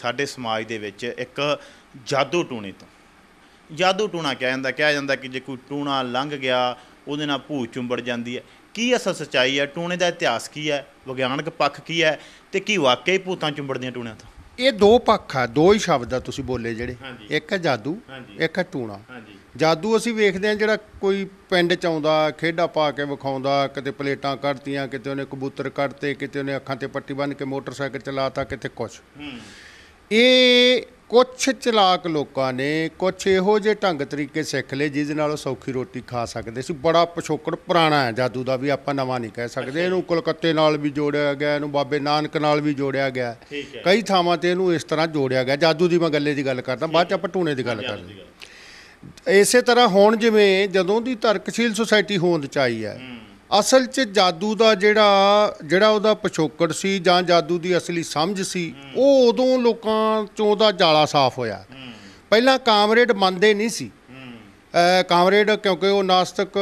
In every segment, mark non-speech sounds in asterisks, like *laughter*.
ਸਾਡੇ ਸਮਾਜ ਦੇ ਵਿੱਚ ਇੱਕ ਜਾਦੂ ਟੂਣੇ ਤੋਂ ਜਾਦੂ ਟੂਣਾ ਕਿਹਾ ਜਾਂਦਾ ਕਿਹਾ ਜਾਂਦਾ ਕਿ ਜੇ ਕੋਈ ਟੂਣਾ ਲੰਘ ਗਿਆ ਉਹਦੇ ਨਾਲ ਭੂਤ ਚੁੰਬੜ ਜਾਂਦੀ ਹੈ ਕੀ ਅਸਲ ਸਚਾਈ ਹੈ ਟੂਣੇ ਦਾ ਇਤਿਹਾਸ ਕੀ ਹੈ ਵਿਗਿਆਨਕ ਪੱਖ ਕੀ ਹੈ ਤੇ ਕੀ ਵਾਕਈ ਭੂਤਾਂ ਚੁੰਬੜਦੀਆਂ ਟੂਣਿਆਂ ਤੋਂ ਇਹ ਦੋ ਪੱਖ ਆ ਦੋ ਹੀ ਸ਼ਬਦ ਆ ਤੁਸੀਂ ਬੋਲੇ ਜਿਹੜੇ ਇੱਕ ਹੈ ਜਾਦੂ ਇੱਕ ਹੈ ਟੂਣਾ ਜਾਦੂ ਅਸੀਂ ਵੇਖਦੇ ਆ ਜਿਹੜਾ ਕੋਈ ਪਿੰਡ ਚ ਆਉਂਦਾ ਖੇਡਾ ਪਾ ਕੇ ਵਿਖਾਉਂਦਾ ਕਿਤੇ ਪਲੇਟਾਂ ਕੱਢਤੀਆਂ ਕਿਤੇ ਉਹਨੇ ਕਬੂਤਰ ਕੱਢਤੇ ਕਿਤੇ ਉਹਨੇ ਅੱਖਾਂ ਤੇ ਪੱਟੀ ਬੰਨ ਕੇ ਮੋਟਰਸਾਈਕਲ ਚਲਾਤਾ ਕਿਤੇ ਕੁਛ ਇਹ ਕੁਝ ਚਲਾਕ ਲੋਕਾਂ ਨੇ ਕੁਝ ਇਹੋ ਜਿਹੇ ਢੰਗ ਤਰੀਕੇ ਸਿੱਖ ਲਏ ਜਿਸ ਨਾਲ ਉਹ ਸੌਖੀ ਰੋਟੀ ਖਾ ਸਕਦੇ ਸੀ ਬੜਾ ਪਛੋਕੜ ਪੁਰਾਣਾ ਹੈ ਜਾਦੂ ਦਾ ਵੀ ਆਪਾਂ ਨਵਾਂ ਨਹੀਂ ਕਹਿ ਸਕਦੇ ਇਹਨੂੰ ਕੋਲਕੱਤੇ ਨਾਲ ਵੀ ਜੋੜਿਆ ਗਿਆ ਇਹਨੂੰ ਬਾਬੇ ਨਾਨਕ ਨਾਲ ਵੀ ਜੋੜਿਆ ਗਿਆ ਕਈ ਥਾਵਾਂ ਤੇ ਇਹਨੂੰ ਇਸ ਤਰ੍ਹਾਂ ਜੋੜਿਆ ਗਿਆ ਜਾਦੂ ਦੀ ਮੈਂ ਗੱਲੇ ਦੀ ਗੱਲ ਕਰਦਾ ਬਾਅਦ ਚ ਆਪਾਂ ਟੂਣੇ ਦੀ ਗੱਲ ਕਰਦੇ ਇਸੇ ਤਰ੍ਹਾਂ ਹੁਣ ਜਿਵੇਂ ਜਦੋਂ ਦੀ ਤਰਕਸ਼ੀਲ ਸੁਸਾਇਟੀ ਹੋਂਦ ਚ ਆਈ ਹੈ ਅਸਲ 'ਚ ਜਾਦੂ ਦਾ ਜਿਹੜਾ ਜਿਹੜਾ ਉਹਦਾ ਪਛੋਕੜ ਸੀ ਜਾਂ ਜਾਦੂ ਦੀ ਅਸਲੀ ਸਮਝ ਸੀ ਉਹ ਉਦੋਂ ਲੋਕਾਂ 'ਚੋਂ ਦਾ ਜਾਲਾ ਸਾਫ਼ ਹੋਇਆ ਪਹਿਲਾਂ ਕਾਮਰੇਡ ਮੰਨਦੇ ਨਹੀਂ ਸੀ ਕਾਮਰੇਡ ਕਿਉਂਕਿ ਉਹ ਨਾਸਤਕ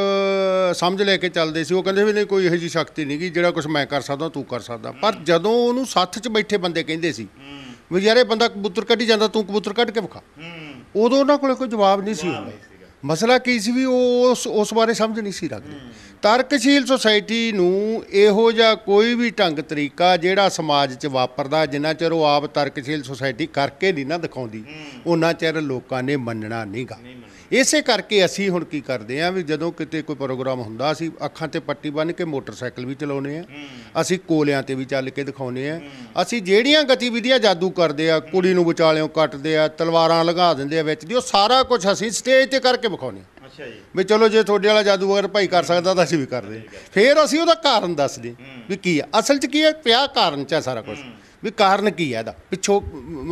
ਸਮਝ ਲੈ ਕੇ ਚੱਲਦੇ ਸੀ ਉਹ ਕਹਿੰਦੇ ਵੀ ਨਹੀਂ ਕੋਈ ਇਹੋ ਜੀ ਸ਼ਕਤੀ ਨਹੀਂ ਗਈ ਜਿਹੜਾ ਕੁਝ ਮੈਂ ਕਰ ਸਕਦਾ ਤੂੰ ਕਰ ਸਕਦਾ ਪਰ ਜਦੋਂ ਉਹਨੂੰ ਸਾਥ 'ਚ ਬੈਠੇ ਬੰਦੇ ਕਹਿੰਦੇ ਸੀ ਵੀ ਯਾਰੇ ਬੰਦਾ ਕਬੂਤਰ ਕੱਢੀ ਜਾਂਦਾ ਤੂੰ ਕਬੂਤਰ ਕੱਢ ਕੇ ਵਿਖਾ ਉਦੋਂ ਉਹਨਾਂ ਕੋਲੇ ਕੋਈ ਜਵਾਬ ਨਹੀਂ ਸੀ ਹੁੰਦਾ ਮਸਲਾ ਕੀ ਸੀ ਵੀ ਉਹ ਉਸ ਉਸ ਬਾਰੇ ਸਮਝ ਨਹੀਂ ਸੀ ਰੱਖਦੇ ਤਰਕਸ਼ੀਲ ਸੁਸਾਇਟੀ ਨੂੰ ਇਹੋ ਜਿਹਾ ਕੋਈ ਵੀ ਢੰਗ ਤਰੀਕਾ ਜਿਹੜਾ ਸਮਾਜ 'ਚ ਵਾਪਰਦਾ ਜਿੰਨਾ ਚਿਰ ਉਹ ਆਪ ਤਰਕਸ਼ੀਲ ਸੁਸਾਇਟੀ ਕਰਕੇ ਨਹੀਂ ਨਾ ਦਿਖਾਉਂਦੀ ਉਹਨਾਂ ਚਿਰ ਲੋਕਾਂ ਨੇ ਮੰਨਣਾ ਨਹੀਂਗਾ ਇਸੇ ਕਰਕੇ ਅਸੀਂ ਹੁਣ ਕੀ ਕਰਦੇ ਆਂ ਵੀ ਜਦੋਂ ਕਿਤੇ ਕੋਈ ਪ੍ਰੋਗਰਾਮ ਹੁੰਦਾ ਅਸੀਂ ਅੱਖਾਂ ਤੇ ਪੱਟੀ ਬੰਨ ਕੇ ਮੋਟਰਸਾਈਕਲ ਵੀ ਚਲਾਉਨੇ ਆ ਅਸੀਂ ਕੋਲਿਆਂ ਤੇ ਵੀ ਚੱਲ ਕੇ ਦਿਖਾਉਨੇ ਆ ਅਸੀਂ ਜਿਹੜੀਆਂ ਗਤੀਵਿਧੀਆਂ ਜਾਦੂ ਕਰਦੇ ਆ ਕੁੜੀ ਨੂੰ ਵਿਚਾਲਿਓਂ ਕੱਟਦੇ ਆ ਤਲਵਾਰਾਂ ਲਗਾ ਦਿੰਦੇ ਆ ਵਿੱਚ ਦੀ ਉਹ ਸਾਰਾ ਕੁਝ ਅਸੀਂ ਸਟੇਜ ਤੇ ਕਰਕੇ ਕੇ ਵਿਖਾਉਨੇ ਅੱਛਾ ਜੀ ਵੀ ਚਲੋ ਜੇ ਤੁਹਾਡੇ ਵਾਲਾ ਜਾਦੂਗਰ ਭਾਈ ਕਰ ਸਕਦਾ ਤਾਂ ਅਸੀਂ ਵੀ ਕਰਦੇ ਫੇਰ ਅਸੀਂ ਉਹਦਾ ਕਾਰਨ ਦੱਸਦੇ ਵੀ ਕੀ ਆ ਅਸਲ 'ਚ ਕੀ ਹੈ ਪਿਆ ਕਾਰਨ 'ਚ ਹੈ ਸਾਰਾ ਕੁਝ ਵੀ ਕਾਰਨ ਕੀ ਹੈ ਇਹਦਾ ਪਿੱਛੋਂ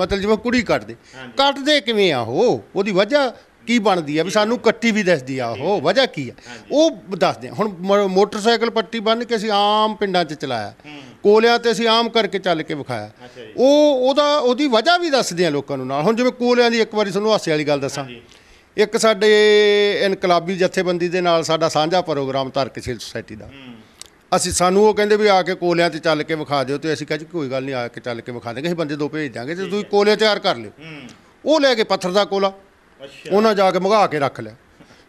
ਮਤਲਬ ਜਿਵੇਂ ਕੁੜੀ ਕੱਟਦੇ ਕੱਟਦੇ ਕਿਵੇਂ ਆ ਉਹ ਉਹਦੀ ਵਜ੍ਹਾ ਕੀ ਬਣਦੀ ਆ ਵੀ ਸਾਨੂੰ ਕੱਟੀ ਵੀ ਦੱਸਦੀ ਆ ਉਹ ਵਜ੍ਹਾ ਕੀ ਆ ਉਹ ਦੱਸਦੇ ਹੁਣ ਮੋਟਰਸਾਈਕਲ ਪੱਟੀ ਬੰਨ ਕੇ ਅਸੀਂ ਆਮ ਪਿੰਡਾਂ 'ਚ ਚਲਾਇਆ ਕੋਲਿਆਂ ਤੇ ਅਸੀਂ ਆਮ ਕਰਕੇ ਚੱਲ ਕੇ ਵਿਖਾਇਆ ਉਹ ਉਹਦਾ ਉਹਦੀ ਵਜ੍ਹਾ ਵੀ ਦੱਸਦੇ ਆ ਲੋਕਾਂ ਨੂੰ ਨਾਲ ਹੁਣ ਜਿਵੇਂ ਕੋਲਿਆਂ ਦੀ ਇੱਕ ਵਾਰੀ ਤੁਹਾਨੂੰ ਹਾਸੇ ਵਾਲੀ ਗੱਲ ਦੱਸਾਂ ਇੱਕ ਸਾਡੇ ਇਨਕਲਾਬੀ ਜਥੇਬੰਦੀ ਦੇ ਨਾਲ ਸਾਡਾ ਸਾਂਝਾ ਪ੍ਰੋਗਰਾਮ ਤਰਕਸ਼ੀਲ ਸੁਸਾਇਟੀ ਦਾ ਅਸੀਂ ਸਾਨੂੰ ਉਹ ਕਹਿੰਦੇ ਵੀ ਆ ਕੇ ਕੋਲਿਆਂ ਤੇ ਚੱਲ ਕੇ ਵਿਖਾ ਦਿਓ ਤੇ ਅਸੀਂ ਕਹਿੰਦੇ ਕੋਈ ਗੱਲ ਨਹੀਂ ਆ ਕੇ ਚੱਲ ਕੇ ਵਿਖਾ ਦੇਗੇ ਅਸੀਂ ਬੰਦੇ ਦੋ ਭੇਜ ਦਾਂਗੇ ਤੇ ਤੁਸੀਂ ਕੋਲੇ ਤਿਆਰ ਕਰ ਲਿਓ ਉਹ ਲੈ ਕੇ ਪੱਥਰ ਦਾ ਕੋਲਾ ਉਹਨਾਂ ਜਾ ਕੇ ਮਗਾ ਕੇ ਰੱਖ ਲਿਆ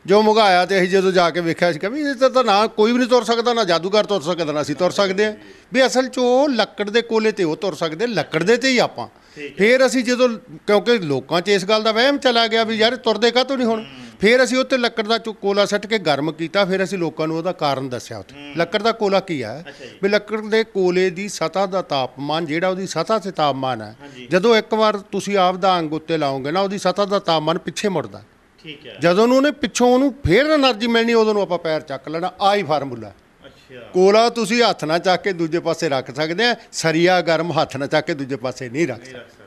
ਜੋ ਮੁਗਾਇਆ ਤੇ ਅਸੀਂ ਜਦੋਂ ਜਾ ਕੇ ਵੇਖਿਆ ਸੀ ਕਿ ਵੀ ਇਹ ਤਾਂ ਨਾ ਕੋਈ ਵੀ ਨਹੀਂ ਤੁਰ ਸਕਦਾ ਨਾ ਜਾਦੂਗਰ ਤੁਰ ਸਕਦਾ ਨਾ ਅਸੀਂ ਤੁਰ ਸਕਦੇ ਆ ਵੀ ਅਸਲ 'ਚ ਉਹ ਲੱਕੜ ਦੇ ਕੋਲੇ ਤੇ ਉਹ ਤੁਰ ਸਕਦੇ ਲੱਕੜ ਦੇ ਤੇ ਹੀ ਆਪਾਂ ਫਿਰ ਅਸੀਂ ਜਦੋਂ ਕਿਉਂਕਿ ਲੋਕਾਂ 'ਚ ਇਸ ਗੱਲ ਦਾ ਵਹਿਮ ਚਲਾ ਗਿਆ ਵੀ ਯਾਰ ਤੁਰਦੇ ਤੂੰ ਨਹੀਂ ਹੁਣ ਫਿਰ ਅਸੀਂ ਉੱਤੇ ਲੱਕੜ ਦਾ ਕੋਲਾ ਸੱਟ ਕੇ ਗਰਮ ਕੀਤਾ ਫਿਰ ਅਸੀਂ ਲੋਕਾਂ ਨੂੰ ਉਹਦਾ ਕਾਰਨ ਦੱਸਿਆ ਉੱਥੇ ਲੱਕੜ ਦਾ ਕੋਲਾ ਕੀ ਆ ਵੀ ਲੱਕੜ ਦੇ ਕੋਲੇ ਦੀ ਸਤਾ ਦਾ ਤਾਪਮਾਨ ਜਿਹੜਾ ਉਹਦੀ ਸਤਾ ਤੇ ਤਾਪਮਾਨ ਹੈ ਜਦੋਂ ਇੱਕ ਵਾਰ ਤੁਸੀਂ ਆਪ ਦਾ ਅੰਗ ਉੱਤੇ ਲਾਓਗੇ ਨਾ ਉਹਦੀ ਸਤਾ ਦਾ ਤਾਪਮਾਨ ਪਿੱਛੇ ਮੁੜਦਾ ਠੀਕ ਹੈ ਜਦੋਂ ਉਹਨੇ ਪਿੱਛੋਂ ਉਹਨੂੰ ਫੇਰ એનર્ਜੀ ਮਿਲਣੀ ਉਦੋਂ ਆਪਾਂ ਪੈਰ ਚੱਕ ਲੈਣਾ ਆਹੀ ਫਾਰਮੂਲਾ ਅੱਛਾ ਕੋਲਾ ਤੁਸੀਂ ਹੱਥ ਨਾਲ ਚੱਕ ਕੇ ਦੂਜੇ ਪਾਸੇ ਰੱਖ ਸਕਦੇ ਆ ਸਰੀਆ ਗਰਮ ਹੱਥ ਨਾਲ ਚੱਕ ਕੇ ਦੂਜੇ ਪਾਸੇ ਨਹੀਂ ਰੱਖ ਸਕਦੇ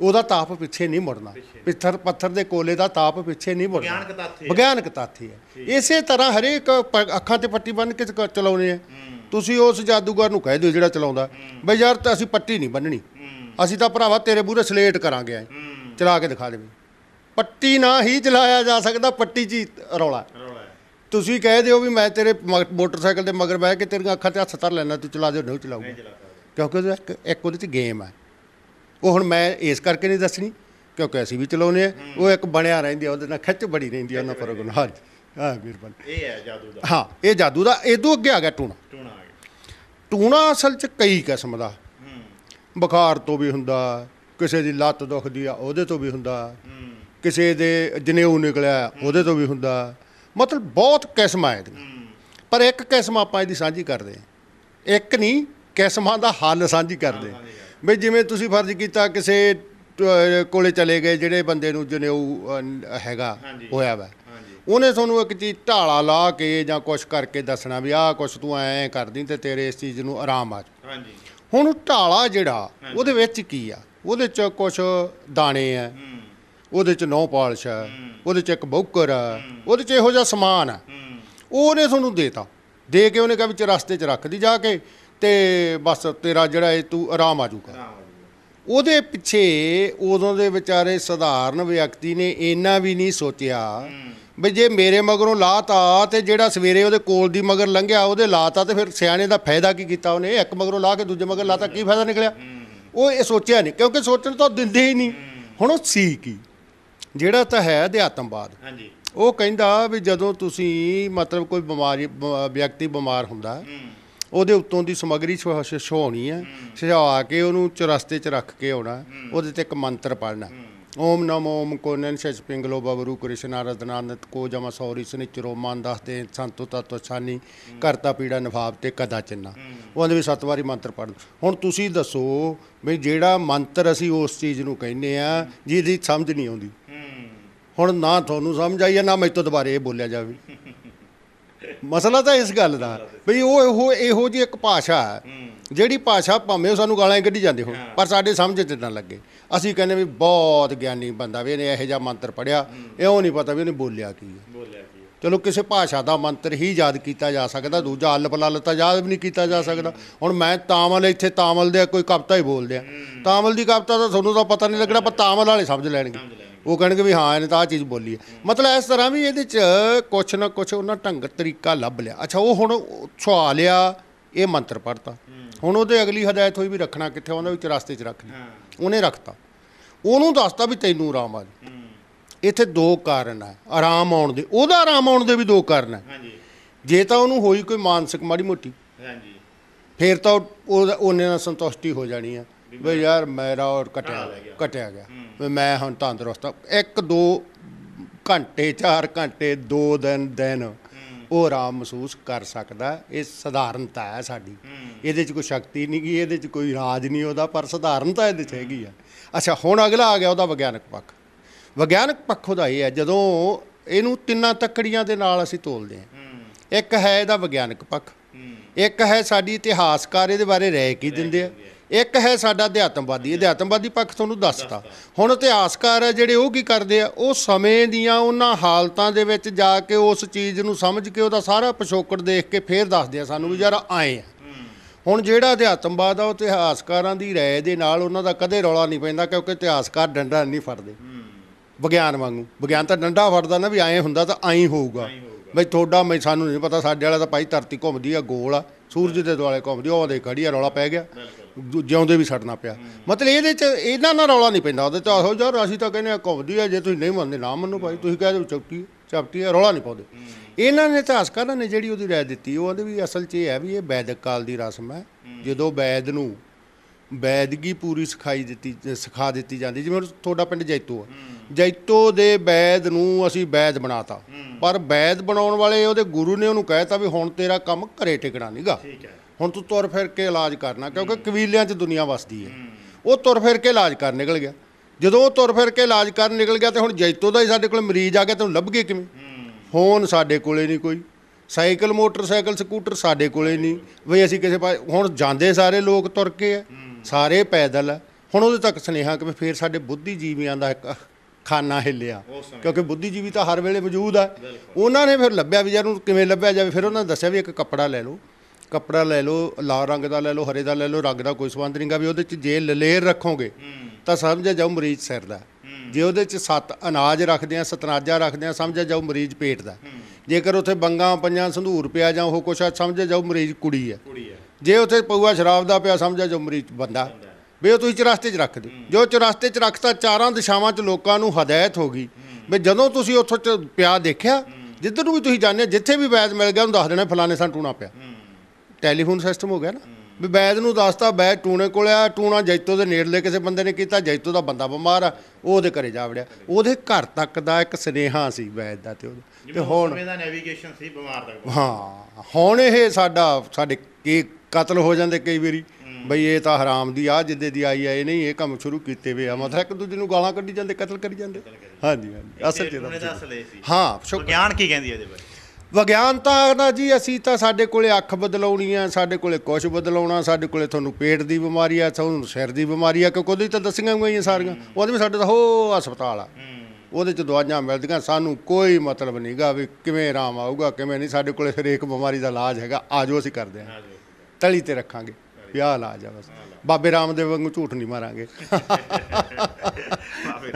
ਉਹਦਾ ਤਾਪ ਪਿੱਛੇ ਨਹੀਂ ਮੁੜਨਾ ਪਿੱਥਰ ਪੱਥਰ ਦੇ ਕੋਲੇ ਦਾ ਤਾਪ ਪਿੱਛੇ ਨਹੀਂ ਮੁੜਨਾ ਵਿਗਿਆਨਕ ਤੱਥ ਹੈ ਵਿਗਿਆਨਕ ਹੈ ਇਸੇ ਤਰ੍ਹਾਂ ਹਰੇਕ ਅੱਖਾਂ ਤੇ ਪੱਟੀ ਬੰਨ ਕੇ ਚਲਾਉਨੇ ਆ ਤੁਸੀਂ ਉਸ ਜਾਦੂਗਰ ਨੂੰ ਕਹਿ ਦਿਓ ਜਿਹੜਾ ਚਲਾਉਂਦਾ ਬਈ ਯਾਰ ਤਾਂ ਅਸੀਂ ਪੱਟੀ ਨਹੀਂ ਬੰਨਣੀ ਅਸੀਂ ਤਾਂ ਭਰਾਵਾ ਤੇਰੇ ਬੂਰੇ ਸਲੇਟ ਕਰਾਂਗੇ ਚਲਾ ਕੇ ਦਿਖਾ ਦੇਵੇ ਪੱਟੀ ਨਾ ਹੀ ਚਲਾਇਆ ਜਾ ਸਕਦਾ ਪੱਟੀ ਜੀ ਰੌਲਾ ਤੁਸੀਂ ਕਹਿ ਦਿਓ ਵੀ ਮੈਂ ਤੇਰੇ ਮੋਟਰਸਾਈਕਲ ਦੇ ਮਗਰ ਬਹਿ ਕੇ ਤੇਰੀਆਂ ਅੱਖਾਂ ਤੇ ਹੱਥ ਤਰ ਲੈਣਾ ਤੂੰ ਚਲਾ ਦੇ ਨਹੀਂ ਚਲਾਉਂਗਾ ਕਿਉਂਕਿ ਉਹ ਇੱਕ ਉਹਦੇ 'ਚ ਗੇਮ ਹੈ ਉਹ ਹੁਣ ਮੈਂ ਇਸ ਕਰਕੇ ਨਹੀਂ ਦੱਸਣੀ ਕਿਉਂਕਿ ਅਸੀਂ ਵੀ ਚਲਾਉਨੇ ਆ ਉਹ ਇੱਕ ਬਣਿਆ ਰਹਿੰਦੀ ਆ ਉਹਦੇ ਨਾਲ ਖਿੱਚ ਬੜੀ ਰਹਿੰਦੀ ਆ ਉਹਨਾਂ ਫਰਕ ਨਾਲ ਹਾਂ ਹਾਂ ਮਿਹਰਬਾਨ ਇਹ ਹੈ ਜਾਦੂ ਦਾ ਹਾਂ ਇਹ ਜਾਦੂ ਦਾ ਇਦੋਂ ਅੱਗੇ ਆ ਗਿਆ ਟੂਣਾ ਟੂਣਾ ਆ ਗਿਆ ਟੂਣਾ ਅਸਲ 'ਚ ਕਈ ਕਿਸਮ ਦਾ ਹੂੰ ਬੁਖਾਰ ਤੋਂ ਵੀ ਹੁੰਦਾ ਕਿਸੇ ਦੀ ਲੱਤ ਦੁਖਦੀ ਆ ਉਹਦੇ ਤੋਂ ਵੀ ਹੁੰਦਾ ਹੂੰ ਕਿਸੇ ਦੇ ਜਨੇਊ ਨਿਕਲਿਆ ਉਹਦੇ ਤੋਂ ਵੀ ਹੁੰਦਾ ਮਤਲਬ ਬਹੁਤ ਕਿਸਮਾਂ ਇਹਦੀਆਂ ਪਰ ਇੱਕ ਕਿਸਮ ਆਪਾਂ ਇਹਦੀ ਸਾਂਝੀ ਕਰਦੇ ਇੱਕ ਨਹੀਂ ਕਿਸਮਾਂ ਦਾ ਹੱਲ ਸਾਂਝੀ ਕਰਦੇ ਵੀ ਜਿਵੇਂ ਤੁਸੀਂ ਫਰਜ਼ ਕੀਤਾ ਕਿਸੇ ਕੋਲੇ ਚਲੇ ਗਏ ਜਿਹੜੇ ਬੰਦੇ ਨੂੰ ਜਨੇਊ ਹੈਗਾ ਹੋਇਆ ਵਾ ਉਹਨੇ ਤੁਹਾਨੂੰ ਇੱਕ ਚੀਜ਼ ਢਾਲਾ ਲਾ ਕੇ ਜਾਂ ਕੁਝ ਕਰਕੇ ਦੱਸਣਾ ਵੀ ਆਹ ਕੁਝ ਤੂੰ ਐਂ ਕਰਦੀ ਤੇ ਤੇਰੇ ਇਸ ਚੀਜ਼ ਨੂੰ ਆਰਾਮ ਆ ਜਾ ਹਾਂਜੀ ਹੁਣ ਢਾਲਾ ਜਿਹੜਾ ਉਹਦੇ ਵਿੱਚ ਕੀ ਆ ਉਹਦੇ ਚ ਕੁਝ ਦਾਣੇ ਆ ਉਹਦੇ ਚ ਨੌ ਪਾਲਸ਼ਾ ਆ ਉਹਦੇ ਚ ਇੱਕ ਬੌਕਰ ਆ ਉਹਦੇ ਚ ਇਹੋ ਜਿਹਾ ਸਮਾਨ ਆ ਉਹਨੇ ਤੁਹਾਨੂੰ ਦੇਤਾ ਦੇ ਕੇ ਉਹਨੇ ਕਿਹਾ ਵਿੱਚ ਰਸਤੇ ਚ ਰੱਖ ਦੀ ਜਾ ਕੇ ਤੇ ਬਸ ਤੇਰਾ ਜਿਹੜਾ ਇਹ ਤੂੰ ਆਰਾਮ ਆ ਜਾਊਗਾ ਉਹਦੇ ਪਿੱਛੇ ਉਦੋਂ ਦੇ ਵਿਚਾਰੇ ਸਧਾਰਨ ਵਿਅਕਤੀ ਨੇ ਇੰਨਾ ਵੀ ਨਹੀਂ ਸੋਚਿਆ ਵੀ ਜੇ ਮੇਰੇ ਮਗਰੋਂ ਲਾਤਾ ਤੇ ਜਿਹੜਾ ਸਵੇਰੇ ਉਹਦੇ ਕੋਲ ਦੀ ਮਗਰ ਲੰਘਿਆ ਉਹਦੇ ਲਾਤਾ ਤੇ ਫਿਰ ਸਿਆਣੇ ਦਾ ਫਾਇਦਾ ਕੀ ਕੀਤਾ ਉਹਨੇ ਇੱਕ ਮਗਰੋਂ ਲਾ ਕੇ ਦੂਜੇ ਮਗਰ ਲਾਤਾ ਕੀ ਫਾਇਦਾ ਨਿਕਲਿਆ ਉਹ ਇਹ ਸੋਚਿਆ ਨਹੀਂ ਕਿਉਂਕਿ ਸੋਚਣ ਤੋਂ ਦਿੰਦੇ ਹੀ ਨਹੀਂ ਹੁਣ ਉਹ ਸੀ ਕੀ ਜਿਹੜਾ ਤਾਂ ਹੈ ਅਧਿਆਤਮਵਾਦ ਹਾਂਜੀ ਉਹ ਕਹਿੰਦਾ ਵੀ ਜਦੋਂ ਤੁਸੀਂ ਮਤਲਬ ਕੋਈ ਬਿਮਾਰੀ ਵਿਅਕਤੀ ਬਿਮਾਰ ਹੁੰਦਾ ਉਹਦੇ ਉੱਤੋਂ ਦੀ ਸਮਗਰੀ ਛੋਣੀ ਹੈ ਛਾ ਕੇ ਉਹਨੂੰ ਚਰਸਤੇ 'ਚ ਰੱਖ ਕੇ ਆਉਣਾ ਉਹਦੇ ਤੇ ਇੱਕ ਮੰਤਰ ਪੜਨਾ ਓਮ ਨਮੋ ਓਮ ਕੋਨਨ ਸ਼ਚ ਪਿੰਗਲੋ ਬਵਰੂ ਕ੍ਰਿਸ਼ਨ ਆਰਾਧਨਾਨਤ ਕੋ ਜਮ ਸੌਰੀ ਸਨੇ ਚਰੋਮਾਨ ਦਸਦੇ ਸੰਤੋ ਤਤੋ ਛਾਨੀ ਕਰਤਾ ਪੀੜਾ ਨਿਭਾਵ ਤੇ ਕਦਾ ਚਿੰਨਾ ਉਹਦੇ ਵੀ ਸੱਤ ਵਾਰੀ ਮੰਤਰ ਪੜਨ ਹੁਣ ਤੁਸੀਂ ਦੱਸੋ ਵੀ ਜਿਹੜਾ ਮੰਤਰ ਅਸੀਂ ਉਸ ਚੀਜ਼ ਨੂੰ ਕਹਿੰਦੇ ਆ ਜਿਹਦੀ ਸਮਝ ਨਹੀਂ ਆਉਂਦੀ ਹੁਣ ਨਾ ਤੁਹਾਨੂੰ ਸਮਝ ਆਈ ਨਾ ਮੈਨੂੰ ਦੁਬਾਰੇ ਇਹ ਬੋਲਿਆ ਜਾਵੇ ਮਸਲਾ ਤਾਂ ਇਸ ਗੱਲ ਦਾ ਵੀ ਉਹ ਇਹੋ ਇਹੋ ਜੀ ਇੱਕ ਭਾਸ਼ਾ ਹੈ ਜਿਹੜੀ ਭਾਸ਼ਾ ਭਾਵੇਂ ਉਹ ਸਾਨੂੰ ਗਾਲਾਂ ਕੱਢੀ ਜਾਂਦੇ ਹੋ ਪਰ ਸਾਡੇ ਸਮਝ ਚ ਨਾ ਲੱਗੇ ਅਸੀਂ ਕਹਿੰਦੇ ਵੀ ਬਹੁਤ ਗਿਆਨੀ ਬੰਦਾ ਵੀ ਇਹਨੇ ਇਹੋ ਜਿਹਾ ਮੰਤਰ ਪੜਿਆ ਇਹੋ ਨਹੀਂ ਪਤਾ ਵੀ ਉਹਨੇ ਬੋਲਿਆ ਕੀ ਬੋਲਿਆ ਕੀ ਚਲੋ ਕਿਸੇ ਭਾਸ਼ਾ ਦਾ ਮੰਤਰ ਹੀ ਯਾਦ ਕੀਤਾ ਜਾ ਸਕਦਾ ਦੂਜਾ ਅਲਪ ਪਲਲ ਤਾਂ ਯਾਦ ਵੀ ਨਹੀਂ ਕੀਤਾ ਜਾ ਸਕਦਾ ਹੁਣ ਮੈਂ ਤਾਮਲ ਇੱਥੇ ਤਾਮਲ ਦੇ ਕੋਈ ਕਵਤਾ ਹੀ ਬੋਲਦੇ ਆ ਤਾਮਲ ਦੀ ਕਵਤਾ ਤਾਂ ਤੁਹਾਨੂੰ ਤਾਂ ਪਤਾ ਨਹੀਂ ਲੱਗਣਾ ਪਰ ਤਾਮਲ ਵਾਲੇ ਸਮਝ ਲੈਣਗੇ ਉਹ ਕਹਿਣਗੇ ਵੀ ਹਾਂ ਇਹਨੇ ਤਾਂ ਆ ਚੀਜ਼ ਬੋਲੀ ਹੈ ਮਤਲਬ ਇਸ ਤਰ੍ਹਾਂ ਵੀ ਇਹਦੇ 'ਚ ਕੁਛ ਨਾ ਕੁਛ ਉਹਨਾਂ ਢੰਗ ਤਰੀਕਾ ਲੱਭ ਲਿਆ ਅੱਛਾ ਉਹ ਹੁਣ ਛੁਆ ਲਿਆ ਇਹ ਮੰਤਰ ਪੜਤਾ ਹੁਣ ਉਹਦੇ ਅਗਲੀ ਹਦਾਇਤ ਹੋਈ ਵੀ ਰੱਖਣਾ ਕਿੱਥੇ ਉਹਨਾਂ ਵਿੱਚ ਰਸਤੇ 'ਚ ਰੱਖਣਾ ਉਹਨੇ ਰੱਖਤਾ ਉਹਨੂੰ ਦੱਸਤਾ ਵੀ ਤੈਨੂੰ ਆਰਾਮ ਆ ਇੱਥੇ ਦੋ ਕਾਰਨ ਆ ਆਰਾਮ ਆਉਣ ਦੇ ਉਹਦਾ ਆਰਾਮ ਆਉਣ ਦੇ ਵੀ ਦੋ ਕਾਰਨ ਆ ਹਾਂਜੀ ਜੇ ਤਾਂ ਉਹਨੂੰ ਹੋਈ ਕੋਈ ਮਾਨਸਿਕ ਮਾੜੀ ਮੋਟੀ ਹਾਂਜੀ ਫੇਰ ਤਾਂ ਉਹ ਉਹਨੇ ਨਾਲ ਸੰਤੁਸ਼ਟੀ ਹੋ ਜਾਣੀ ਆ ਵੀ ਯਾਰ ਮੇਰਾ ਔਰ ਕਟਿਆ ਕਟਿਆ ਗਿਆ ਵੀ ਮੈਂ ਹੁਣ ਤੰਦਰੁਸਤ ਹਾਂ। ਇੱਕ ਦੋ ਘੰਟੇ 4 ਘੰਟੇ 2 ਦਿਨ ਦਿਨ ਉਹ ਆਰਾਮ ਮਹਿਸੂਸ ਕਰ ਸਕਦਾ ਇਹ ਸਧਾਰਨਤਾ ਹੈ ਸਾਡੀ ਇਹਦੇ 'ਚ ਕੋਈ ਸ਼ਕਤੀ ਨਹੀਂ ਗਈ ਇਹਦੇ 'ਚ ਕੋਈ ਰਾਜ ਨਹੀਂ ਉਹਦਾ ਪਰ ਸਧਾਰਨਤਾ ਇਹਦੇ 'ਚ ਹੈਗੀ ਆ ਅੱਛਾ ਹੁਣ ਅਗਲਾ ਆ ਗਿਆ ਉਹਦਾ ਵਿਗਿਆਨਕ ਪੱਖ ਵਿਗਿਆਨਕ ਪੱਖ ਉਹਦਾ ਇਹ ਹੈ ਜਦੋਂ ਇਹਨੂੰ ਤਿੰਨਾਂ ਤੱਕੜੀਆਂ ਦੇ ਨਾਲ ਅਸੀਂ ਤੋਲਦੇ ਹਾਂ ਇੱਕ ਹੈ ਇਹਦਾ ਵਿਗਿਆਨਕ ਪੱਖ ਇੱਕ ਹੈ ਸਾਡੀ ਇਤਿਹਾਸਕਾਰ ਇਹਦੇ ਬਾਰੇ ਰਹਿ ਕੀ ਦਿੰਦੇ ਆ ਇੱਕ ਹੈ ਸਾਡਾ ਅਧਿਆਤਮਵਾਦੀ ਅਧਿਆਤਮਵਾਦੀ ਪੱਖ ਤੁਹਾਨੂੰ ਦੱਸਤਾ ਹੁਣ ਇਤਿਹਾਸਕਾਰ ਹੈ ਜਿਹੜੇ ਉਹ ਕੀ ਕਰਦੇ ਆ ਉਹ ਸਮੇਂ ਦੀਆਂ ਉਹਨਾਂ ਹਾਲਤਾਂ ਦੇ ਵਿੱਚ ਜਾ ਕੇ ਉਸ ਚੀਜ਼ ਨੂੰ ਸਮਝ ਕੇ ਉਹਦਾ ਸਾਰਾ ਪਿਛੋਕੜ ਦੇਖ ਕੇ ਫੇਰ ਦੱਸਦੇ ਆ ਸਾਨੂੰ ਵੀ ਯਾਰ ਆਏ ਆ ਹੁਣ ਜਿਹੜਾ ਅਧਿਆਤਮਵਾਦ ਆ ਉਹ ਇਤਿਹਾਸਕਾਰਾਂ ਦੀ رائے ਦੇ ਨਾਲ ਉਹਨਾਂ ਦਾ ਕਦੇ ਰੌਲਾ ਨਹੀਂ ਪੈਂਦਾ ਕਿਉਂਕਿ ਇਤਿਹਾਸਕਾਰ ਡੰਡਾ ਨਹੀਂ ਫੜਦੇ ਵਿਗਿਆਨ ਵਾਂਗੂ ਵਿਗਿਆਨ ਤਾਂ ਡੰਡਾ ਫੜਦਾ ਨਾ ਵੀ ਐਂ ਹੁੰਦਾ ਤਾਂ ਐਂ ਹੋਊਗਾ ਬਈ ਤੁਹਾਡਾ ਮੈਂ ਸਾਨੂੰ ਨਹੀਂ ਪਤਾ ਸਾਡੇ ਵਾਲਾ ਤਾਂ ਭਾਈ ਧਰਤੀ ਘੁੰਮਦੀ ਆ ਗੋਲ ਆ ਸੂਰਜ ਦੇ ਦੁਆਲੇ ਘੁੰਮਦੀ ਉਹ ਦੇ ਘੜੀਆ ਰੌਲਾ ਪੈ ਗਿਆ ਜਿਉਂਦੇ ਵੀ ਛੱਡਣਾ ਪਿਆ ਮਤਲਬ ਇਹਦੇ ਚ ਇਹਨਾਂ ਨਾਲ ਰੌਲਾ ਨਹੀਂ ਪੈਂਦਾ ਉਹਦੇ ਚ ਆਹੋ ਯਾਰ ਅਸੀਂ ਤਾਂ ਕਹਿੰਦੇ ਆ ਕੌਮਦੀ ਆ ਜੇ ਤੁਸੀਂ ਨਹੀਂ ਮੰਨਦੇ ਨਾ ਮੰਨੋ ਭਾਈ ਤੁਸੀਂ ਕਹਿ ਦਿਓ ਚੌਟੀ ਆ ਰੌਲਾ ਨਹੀਂ ਪਾਉਂਦੇ ਇਹਨਾਂ ਨੇ ਇਤਿਹਾਸਕਾਰਾਂ ਨੇ ਜਿਹੜੀ ਉਹਦੀ ਰਾਇ ਦਿੱਤੀ ਉਹ ਉਹਦੇ ਵੀ ਅਸਲ 'ਚ ਇਹ ਹੈ ਵੀ ਇਹ ਵੈਦਿਕ ਕਾਲ ਦੀ ਰਸਮ ਹੈ ਜਦੋਂ ਵੈਦ ਨੂੰ ਵੈਦਗੀ ਪੂਰੀ ਸਿਖਾਈ ਦਿੱਤੀ ਸਿਖਾ ਦਿੱਤੀ ਜਾਂਦੀ ਜਿਵੇਂ ਤੁਹਾਡਾ ਪਿੰਡ ਜੈਤੋ ਆ ਜੈਤੋ ਦੇ ਵੈਦ ਨੂੰ ਅਸੀਂ ਵੈਦ ਬਣਾਤਾ ਪਰ ਵੈਦ ਬਣਾਉਣ ਵਾਲੇ ਉਹਦੇ ਗੁਰੂ ਨੇ ਉਹਨੂੰ ਕਹਿਤਾ ਵੀ ਹੁਣ ਤੇਰਾ ਕੰਮ ਘਰੇ ਟਿਕਣਾ ਨਹੀਂਗਾ ਠੀਕ ਹੈ ਹੁਣ ਤੂੰ ਤੁਰ ਫਿਰ ਕੇ ਇਲਾਜ ਕਰਨਾ ਕਿਉਂਕਿ ਕਬੀਲਿਆਂ 'ਚ ਦੁਨੀਆ ਵਸਦੀ ਹੈ ਉਹ ਤੁਰ ਫਿਰ ਕੇ ਇਲਾਜ ਕਰਨ ਨਿਕਲ ਗਿਆ ਜਦੋਂ ਉਹ ਤੁਰ ਫਿਰ ਕੇ ਇਲਾਜ ਕਰਨ ਨਿਕਲ ਗਿਆ ਤੇ ਹੁਣ ਜੈਤੋ ਦਾ ਹੀ ਸਾਡੇ ਕੋਲ ਮਰੀਜ਼ ਆ ਗਿਆ ਤੈਨੂੰ ਲੱਭ ਗਏ ਕਿਵੇਂ ਫੋਨ ਸਾਡੇ ਕੋਲੇ ਨਹੀਂ ਕੋਈ ਸਾਈਕਲ ਮੋਟਰਸਾਈਕਲ ਸਕੂਟਰ ਸਾਡੇ ਕੋਲੇ ਨਹੀਂ ਵੀ ਅਸੀਂ ਕਿਸੇ ਪਾਸੇ ਹੁਣ ਜਾਂਦੇ ਸਾਰੇ ਲੋਕ ਤੁਰ ਕੇ ਆ ਸਾਰੇ ਪੈਦਲ ਹੁਣ ਉਹਦੇ ਤੱਕ ਸੁਨੇਹਾ ਕਿ ਫੇਰ ਸਾਡੇ ਬੁੱਧੀਜੀਵੀਆਂ ਦਾ ਇੱਕ ਖਾਨਾ ਹਿੱਲਿਆ ਕਿਉਂਕਿ ਬੁੱਧੀਜੀਵੀ ਤਾਂ ਹਰ ਵੇਲੇ ਮੌਜੂਦ ਆ ਉਹਨਾਂ ਨੇ ਫਿਰ ਲੱਭਿਆ ਵੀ ਜਰ ਨੂੰ ਕਿਵੇਂ ਲੱਭਿਆ ਜਾਵੇ ਫਿਰ ਉਹਨਾਂ ਨੇ ਦੱਸਿਆ ਵੀ ਇੱਕ ਕੱਪੜਾ ਲੈ ਲਓ ਕਪੜਾ ਲੈ ਲਓ ਲਾਲ ਰੰਗ ਦਾ ਲੈ ਲਓ ਹਰੇ ਦਾ ਲੈ ਲਓ ਰੰਗ ਦਾ ਕੋਈ ਸਵੰਦ ਨਹੀਂਗਾ ਵੀ ਉਹਦੇ 'ਚ ਜੇ ਲਲੇਰ ਰੱਖੋਗੇ ਤਾਂ ਸਮਝਿਆ ਜਾਊ ਮਰੀਜ਼ ਸਿਰ ਦਾ ਜੇ ਉਹਦੇ 'ਚ ਸੱਤ ਅਨਾਜ ਰੱਖਦੇ ਆ ਸਤਨਾਜਾ ਰੱਖਦੇ ਆ ਸਮਝਿਆ ਜਾਊ ਮਰੀਜ਼ ਪੇਟ ਦਾ ਜੇਕਰ ਉੱਥੇ ਬੰਗਾ ਪੰਜਾਂ ਸੰਧੂਰ ਪਿਆ ਜਾਂ ਉਹ ਕੁਛ ਸਮਝਿਆ ਜਾਊ ਮਰੀਜ਼ ਕੁੜੀ ਹੈ ਜੇ ਉੱਥੇ ਪਊਆ ਸ਼ਰਾਬ ਦਾ ਪਿਆ ਸਮਝਿਆ ਜਾਊ ਮਰੀਜ਼ ਬੰਦਾ ਵੀ ਉਹ ਤੁਸੀਂ ਚਰਸਤੇ 'ਚ ਰੱਖ ਦਿਓ ਜੋ ਚਰਸਤੇ 'ਚ ਰੱਖਤਾ ਚਾਰਾਂ ਦਿਸ਼ਾਵਾਂ 'ਚ ਲੋਕਾਂ ਨੂੰ ਹਦਾਇਤ ਹੋ ਗਈ ਵੀ ਜਦੋਂ ਤੁਸੀਂ ਉੱਥੋਂ ਪਿਆ ਦੇਖਿਆ ਜਿੱਧਰ ਨੂੰ ਵੀ ਤੁਸੀਂ ਜਾਣਦੇ ਜਿੱਥੇ ਵੀ ਵੈਦ ਮਿਲ ਗਿਆ ਉਹਨੂੰ ਦੱਸ ਦੇਣਾ ਫਲਾਣੇ ਸਾਂ ਟੂਣਾ ਪਿਆ ਟੈਲੀਫੋਨ ਸਿਸਟਮ ਹੋ ਗਿਆ ਨਾ ਵੀ ਬੈਦ ਨੂੰ ਦੱਸਤਾ ਬੈ ਟੂਣੇ ਕੋਲ ਆ ਟੂਣਾ ਜੈਤੋ ਦੇ ਨੇੜਲੇ ਕਿਸੇ ਬੰਦੇ ਨੇ ਕੀਤਾ ਜੈਤੋ ਦਾ ਬੰਦਾ ਬਿਮਾਰ ਆ ਉਹ ਉਹਦੇ ਘਰੇ ਜਾ ਵੜਿਆ ਉਹਦੇ ਘਰ ਤੱਕ ਦਾ ਇੱਕ ਸਨੇਹਾ ਸੀ ਬੈਦ ਦਾ ਤੇ ਉਹ ਤੇ ਹੁਣ ਇਹਦਾ ਨੈਵੀਗੇਸ਼ਨ ਸੀ ਬਿਮਾਰ ਤੱਕ ਹਾਂ ਹੁਣ ਇਹ ਸਾਡਾ ਸਾਡੇ ਕੀ ਕਤਲ ਹੋ ਜਾਂਦੇ ਕਈ ਵਾਰੀ ਬਈ ਇਹ ਤਾਂ ਹਰਾਮ ਦੀ ਆ ਜਿੱਦੇ ਦੀ ਆਈ ਆ ਇਹ ਨਹੀਂ ਇਹ ਕੰਮ ਸ਼ੁਰੂ ਕੀਤੇ ਵੇ ਆ ਮਤਲਬ ਇੱਕ ਦੂਜੇ ਨੂੰ ਗਾਲਾਂ ਕੱਢੀ ਜਾਂਦੇ ਕਤਲ ਕਰੀ ਜਾਂਦੇ ਹਾਂਜੀ ਹਾਂਜੀ ਅਸਲ ਜਿਹੜਾ ਹਾਂ ਸ਼ੁਕਰ ਗਿਆਨ ਕੀ ਕਹਿੰਦੀ ਹੈ ਇਹਦੇ ਬਾਰੇ ਵਿਗਿਆਨਤਾ ਨਾ ਜੀ ਅਸੀਂ ਤਾਂ ਸਾਡੇ ਕੋਲੇ ਅੱਖ ਬਦਲਾਉਣੀ ਆ ਸਾਡੇ ਕੋਲੇ ਕੁਝ ਬਦਲਾਉਣਾ ਸਾਡੇ ਕੋਲੇ ਤੁਹਾਨੂੰ ਪੇਟ ਦੀ ਬਿਮਾਰੀ ਆ ਤੁਹਾਨੂੰ ਸਿਰ ਦੀ ਬਿਮਾਰੀ ਆ ਕਿ ਕੋਈ ਤਾਂ ਦੱਸੀਆਂ ਹੋਈਆਂ ਸਾਰੀਆਂ ਉਹਦੇ ਵਿੱਚ ਸਾਡੇ ਤਾਂ ਹੋ ਹਸਪਤਾਲ ਆ ਉਹਦੇ ਚ ਦਵਾਈਆਂ ਮਿਲਦੀਆਂ ਸਾਨੂੰ ਕੋਈ ਮਤਲਬ ਨਹੀਂਗਾ ਵੀ ਕਿਵੇਂ ਆਰਾਮ ਆਊਗਾ ਕਿਵੇਂ ਨਹੀਂ ਸਾਡੇ ਕੋਲੇ ਹਰੇਕ ਬਿਮਾਰੀ ਦਾ ਇਲਾਜ ਹੈਗਾ ਆਜੋ ਅਸੀਂ ਕਰਦੇ ਆ ਤਲੀ ਤੇ ਰੱਖਾਂਗੇ ਵਿਆਹ ਇਲਾਜ ਆ ਬਸ ਬਾਬੇ ਰਾਮਦੇਵ ਵਾਂਗੂ ਝੂਠ ਨਹੀਂ ਮਾਰਾਂਗੇ *laughs*